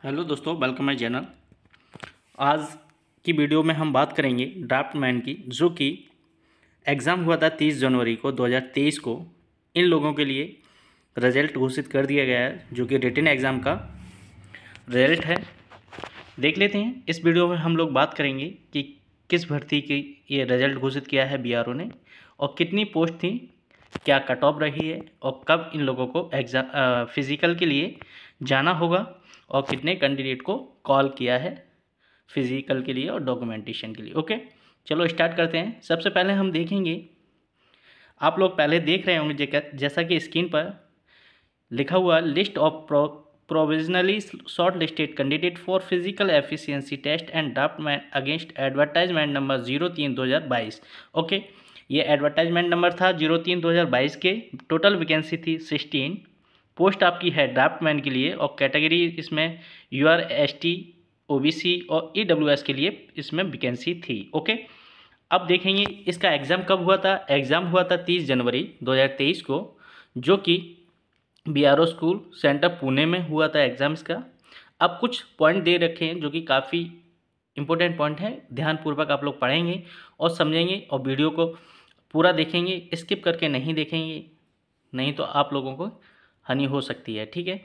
Hello दोस्तों welcome my channel आज की वीडियो में हम बात करेंगे ड्राफ्ट मैन की जो कि एग्ज़ाम हुआ था 30 जनवरी को 2023 को इन लोगों के लिए रिजल्ट घोषित कर दिया गया है जो कि रिटर्न एग्ज़ाम का रिजल्ट है देख लेते हैं इस वीडियो में हम लोग बात करेंगे कि किस भर्ती की ये रिजल्ट घोषित किया है बीआरओ ने और कितनी पोस्ट थी क्या कट ऑफ रही है और कब इन लोगों को एग्ज़ाम फिज़िकल के लिए जाना होगा और कितने कैंडिडेट को कॉल किया है फिज़िकल के लिए और डॉक्यूमेंटेशन के लिए ओके चलो स्टार्ट करते हैं सबसे पहले हम देखेंगे आप लोग पहले देख रहे होंगे जैसा कि स्क्रीन पर लिखा हुआ list of provisionally shortlisted candidate for physical efficiency test and draft man against advertisement number zero तीन दो हज़ार बाईस ओके ये एडवर्टाइजमेंट नंबर था जीरो तीन दो हज़ार बाईस के टोटल वैकेंसी थी सिक्सटीन पोस्ट आपकी है ड्राफ्ट मैन के लिए और कैटेगरी इसमें U R S T O B C और ई डब्ल्यू एस के लिए इसमें वैकेंसी थी ओके अब देखेंगे इसका एग्ज़ाम कब हुआ था एग्ज़ाम हुआ था तीस जनवरी दो हज़ार तेईस को जो कि B R O school centre Pune में हुआ था एग्जाम्स का अब कुछ पॉइंट दे रखे हैं जो कि काफ़ी इंपॉर्टेंट पॉइंट है ध्यानपूर्वक आप लोग पढ़ेंगे और समझेंगे और वीडियो को पूरा देखेंगे स्किप करके नहीं देखेंगे नहीं तो आप लोगों को हानि हो सकती है ठीक है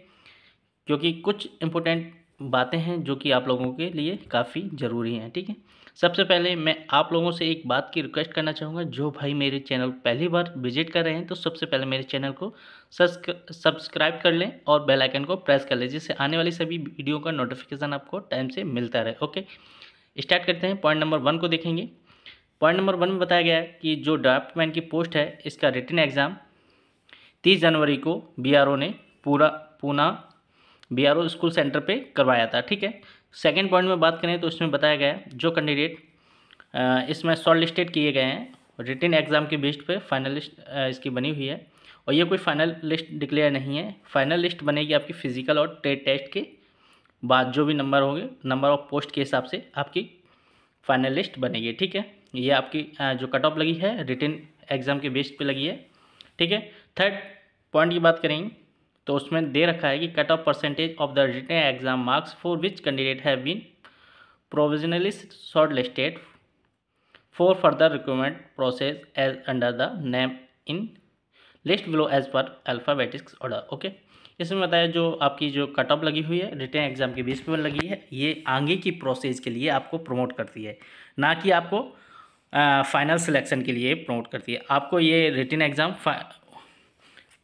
क्योंकि कुछ इम्पोर्टेंट बातें हैं जो कि आप लोगों के लिए काफ़ी ज़रूरी हैं ठीक है सबसे पहले मैं आप लोगों से एक बात की रिक्वेस्ट करना चाहूँगा जो भाई मेरे चैनल पहली बार विजिट कर रहे हैं तो सबसे पहले मेरे चैनल को सब्सक्राइब कर लें और बेल आइकन को प्रेस कर लें जिससे आने वाली सभी वीडियो का नोटिफिकेशन आपको टाइम से मिलता रहे ओके स्टार्ट करते हैं पॉइंट नंबर वन को देखेंगे पॉइंट नंबर वन में बताया गया कि जो ड्राफ्टमैन की पोस्ट है इसका रिटर्न एग्ज़ाम तीस जनवरी को बी ने पूरा Poona B R O school centre पे करवाया था ठीक है सेकेंड पॉइंट में बात करें तो इसमें बताया गया है जो कैंडिडेट इसमें शॉर्ट लिस्टेड किए गए हैं रिटर्न एग्ज़ाम के बेस्ड पे फाइनल लिस्ट इसकी बनी हुई है और ये कोई फाइनल लिस्ट डिक्लेयर नहीं है फाइनल लिस्ट बनेगी आपकी फिजिकल और ट्रेड टेस्ट के बाद जो भी नंबर होंगे नंबर ऑफ पोस्ट के हिसाब से आपकी फाइनल लिस्ट बनेगी ठीक है ये आपकी जो कट ऑफ लगी है रिटर्न एग्ज़ाम के बेस्ड पे लगी है ठीक है थर्ड पॉइंट की बात करेंगे तो उसमें दे रखा है कि cut off percentage of the written exam marks for which candidate have been provisionally shortlisted for further recruitment process as under the name in list below as per alphabetics order okay इसमें बताया जो आपकी जो cut off लगी हुई है return exam के बीच में लगी है ये आगे की प्रोसेस के लिए आपको प्रमोट करती है ना कि आपको फाइनल सिलेक्शन के लिए प्रमोट करती है आपको ये रिटर्न एग्ज़ाम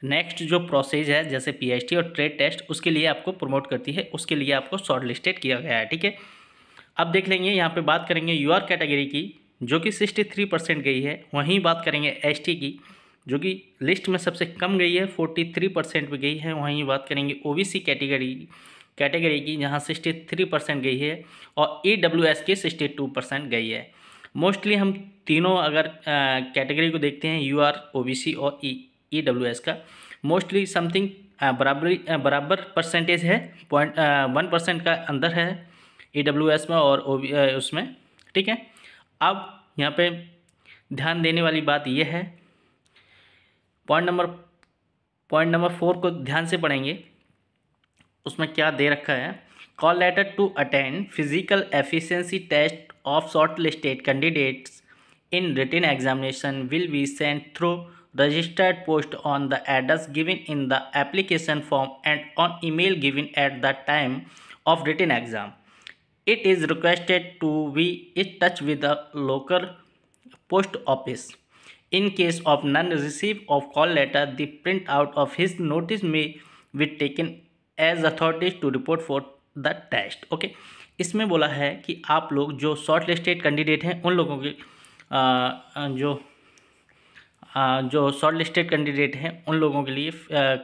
नेक्स्ट जो प्रोसेस है जैसे पीएचटी और ट्रेड टेस्ट उसके लिए आपको प्रमोट करती है उसके लिए आपको शॉर्ट लिस्टेड किया गया है ठीक है अब देख लेंगे यहाँ पे बात करेंगे यूआर कैटेगरी की जो कि सिक्सटी थ्री परसेंट गई है वहीं बात करेंगे एसटी की जो कि लिस्ट में सबसे कम गई है फोर्टी थ्री परसेंट भी गई है वहीं बात करेंगे सी कैटेगरी कैटेगरी की जहाँ सिक्सटी थ्री परसेंट गई है और ई डब्ल्यू एस की सिक्सटी टू परसेंट गई है मोस्टली हम तीनों अगर कैटेगरी को देखते हैं U R O B C और E e। E W S का मोस्टली समथिंग बराबरी बराबर परसेंटेज है पॉइंट वन परसेंट का अंदर है ई डब्ल्यू एस में और ओ uh, उसमें ठीक है अब यहाँ पे ध्यान देने वाली बात यह है point number point number four को ध्यान से पढ़ेंगे उसमें क्या दे रखा है call letter to attend physical efficiency test of shortlisted candidates in written examination will be sent through registered post on the address given in the application form and on email given at the time of written exam. It is requested to be in touch with the local post office. In case of non receive of call letter, the print out of his notice may be taken as authorities to report for the test okay इसमें बोला है कि आप लोग जो short listed candidate हैं उन लोगों के आ, जो जो शॉर्ट लिस्टेड कैंडिडेट हैं उन लोगों के लिए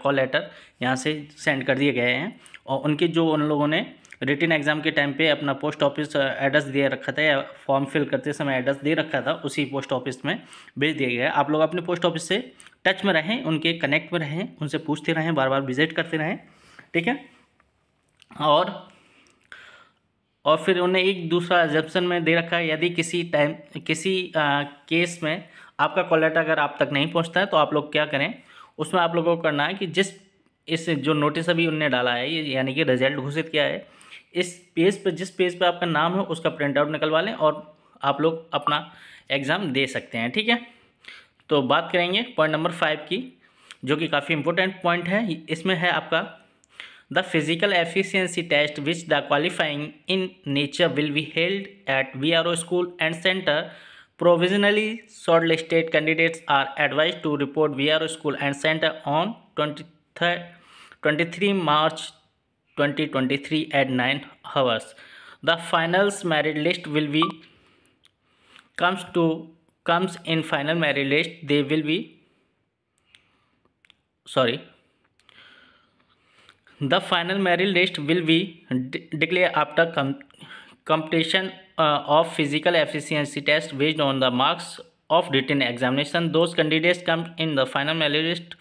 कॉल लेटर यहाँ से सेंड कर दिए गए हैं और उनके जो उन लोगों ने रिटर्न एग्ज़ाम के टाइम पे अपना पोस्ट ऑफिस एड्रेस दे रखा था या फॉर्म फिल करते समय एड्रेस दे रखा था उसी पोस्ट ऑफिस में भेज दिया गया आप लोग अपने पोस्ट ऑफिस से टच में रहें उनके कनेक्ट में रहें उनसे पूछते रहें बार बार विजिट करते रहें ठीक है और और फिर उन्हें एक दूसरा एग्जेप्शन में दे रखा है यदि किसी टाइम किसी आ, केस में आपका कॉल लेटर अगर आप तक नहीं पहुँचता है तो आप लोग क्या करें उसमें आप लोगों को करना है कि जिस इस जो नोटिस अभी उनने डाला है यानी कि रिजल्ट घोषित किया है इस पेज पर जिस पेज पर आपका नाम हो उसका प्रिंट आउट निकलवा लें और आप लोग अपना एग्ज़ाम दे सकते हैं ठीक है तो बात करेंगे पॉइंट नंबर फाइव की जो कि काफ़ी इंपॉर्टेंट पॉइंट है इसमें है आपका the physical efficiency test which the qualifying in nature will be held at V R O school and centre Provisionally shortlisted candidates are advised to report VRO school and center on 23, 23 March 2023 at 9 hours. The finals merit list will be comes to comes in final merit list they will be sorry the final merit list will be de declared after com competition of physical efficiency test based on the marks of written examination those candidates come in the final merit list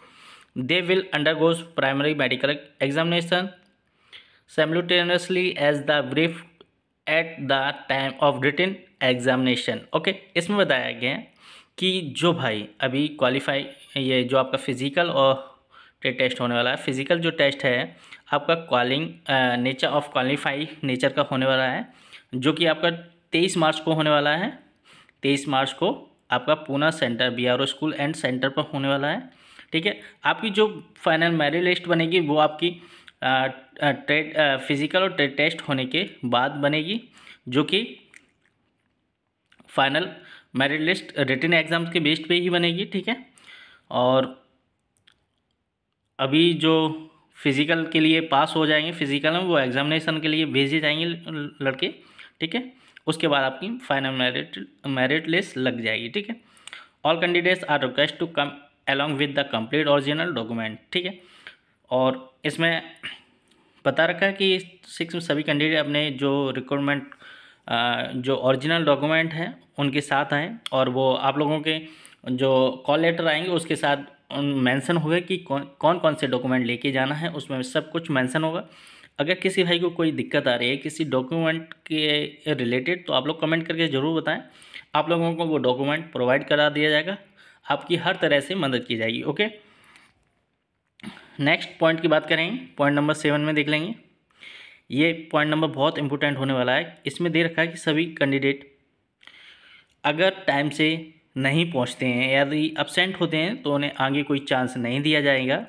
they will undergoes primary medical examination simultaneously as the brief at the time of written examination okay इसमें बताया गया है कि जो भाई अभी qualify ये जो आपका फिजिकल और टेस्ट होने वाला है फिजिकल जो टेस्ट है आपका क्वालिंग नेचर ऑफ क्वालिफाई नेचर का होने वाला है जो कि आपका तेईस मार्च को होने वाला है तेईस मार्च को आपका Poona centre B R O school and centre पर होने वाला है ठीक है आपकी जो फाइनल मेरिट लिस्ट बनेगी वो आपकी ट्रेड फिजिकल और ट्रेड टेस्ट होने के बाद बनेगी जो कि final merit list written exams के बेस्ड पे ही बनेगी ठीक है और अभी जो फिज़िकल के लिए पास हो जाएंगे फिज़िकल में वो एग्ज़ामिनेशन के लिए भेजे जाएंगे लड़के ठीक है उसके बाद आपकी फाइनल मेरिट मेरिट लिस्ट लग जाएगी ठीक है all candidates are request to come along with the complete original document ठीक है और इसमें पता रखा है कि सिक्स में सभी कैंडिडेट अपने जो रिक्रूटमेंट जो ओरिजिनल डॉक्यूमेंट हैं उनके साथ आएँ और वो आप लोगों के जो कॉल लेटर आएंगे उसके साथ मेंशन होगा कि कौन कौन कौन से डॉक्यूमेंट लेके जाना है उसमें सब कुछ मेंशन होगा अगर किसी भाई को कोई दिक्कत आ रही है किसी डॉक्यूमेंट के रिलेटेड तो आप लोग कमेंट करके ज़रूर बताएं आप लोगों को वो डॉक्यूमेंट प्रोवाइड करा दिया जाएगा आपकी हर तरह से मदद की जाएगी ओके नेक्स्ट पॉइंट की बात करेंगे पॉइंट नंबर सेवन में देख लेंगे ये पॉइंट नंबर बहुत इंपॉर्टेंट होने वाला है इसमें दे रखा है कि सभी कैंडिडेट अगर टाइम से नहीं पहुँचते हैं यदि एबसेंट होते हैं तो उन्हें आगे कोई चांस नहीं दिया जाएगा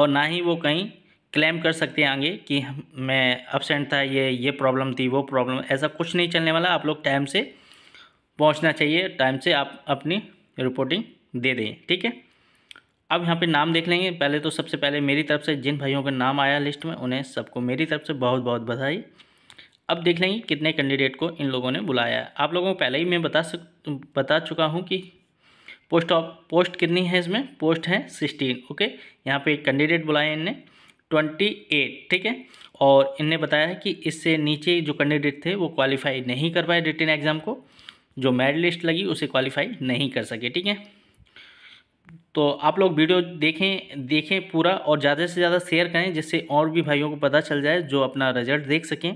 और ना ही वो कहीं क्लेम कर सकते हैं आगे कि मैं अपसेंट था ये ये प्रॉब्लम थी वो प्रॉब्लम ऐसा कुछ नहीं चलने वाला आप लोग टाइम से पहुंचना चाहिए टाइम से आप अपनी रिपोर्टिंग दे दें ठीक है अब यहाँ पे नाम देख लेंगे पहले तो सबसे पहले मेरी तरफ से जिन भाइयों का नाम आया लिस्ट में उन्हें सबको मेरी तरफ से बहुत बहुत बधाई अब देख लेंगे कितने कैंडिडेट को इन लोगों ने बुलाया है आप लोगों को पहले ही मैं बता सक बता चुका हूँ कि पोस्ट ऑफ पोस्ट कितनी है इसमें पोस्ट है सिक्सटीन ओके यहाँ पे कैंडिडेट बुलाए इनने ट्वेंटी एट ठीक है और इनने बताया कि इससे नीचे जो कैंडिडेट थे वो क्वालिफाई नहीं कर पाए रिटर्न एग्ज़ाम को जो मेरिट लिस्ट लगी उसे क्वालिफाई नहीं कर सके ठीक है तो आप लोग वीडियो देखें देखें पूरा और ज़्यादा से ज़्यादा शेयर करें जिससे और भी भाइयों को पता चल जाए जो अपना रिजल्ट देख सकें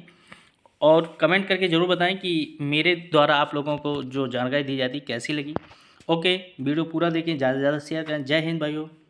और कमेंट करके ज़रूर बताएं कि मेरे द्वारा आप लोगों को जो जानकारी दी जाती कैसी लगी ओके वीडियो पूरा देखें ज़्यादा से ज़्यादा शेयर करें जय हिंद भाइयों